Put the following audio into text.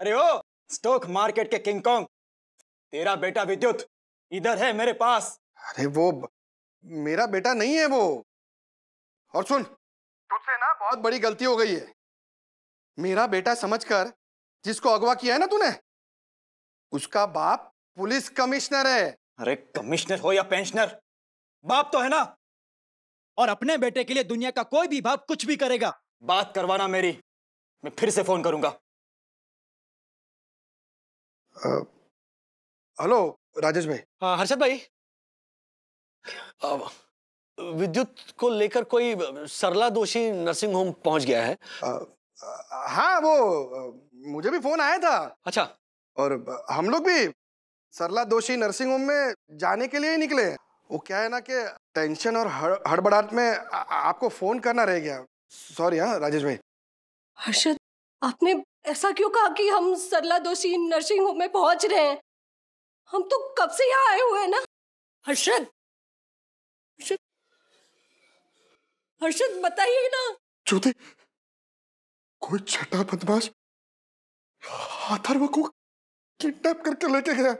अरे ओ stock market के किंग कॉन्ग तेरा बेटा विद्युत इधर है मेरे पास अरे वो मेरा बेटा नहीं है वो और सुन तुझसे ना बहुत बड़ी गलती हो गई है मेरा बेटा समझकर जिसको अगवा किया है ना तूने उसका बाप पुलिस कमिश्नर है अरे कमिश्नर हो या पेंशनर बाप तो है ना और अपने बेटे के लिए दुनिया का कोई भी बाप कुछ भी करेगा बात करवाना मेरी मैं फिर से फोन करूंगा हेलो राजेश भाई हाँ हर्षद भाई विद्युत को लेकर कोई सरला दोषी नर्सिंग होम पहुंच गया है आ, हाँ वो मुझे भी फोन आया था अच्छा और हम लोग भी सरला दोषी नर्सिंग होम में जाने के लिए ही निकले वो क्या है ना कि टेंशन और हड़बड़ाहट में आ, आपको फोन करना रह गया सॉरी हाँ राजेश भाई हर्षद आपने ऐसा क्यों कहा कि हम सरला दोषी नर्सिंग होम में पहुंच रहे हैं हम तो कब से यहाँ आए हुए हैं ना हर्षद हर्षद हर्षद बताइए ना ज्योति कोई छठा बदमाश अथर्व को किडनैप करके लेके गया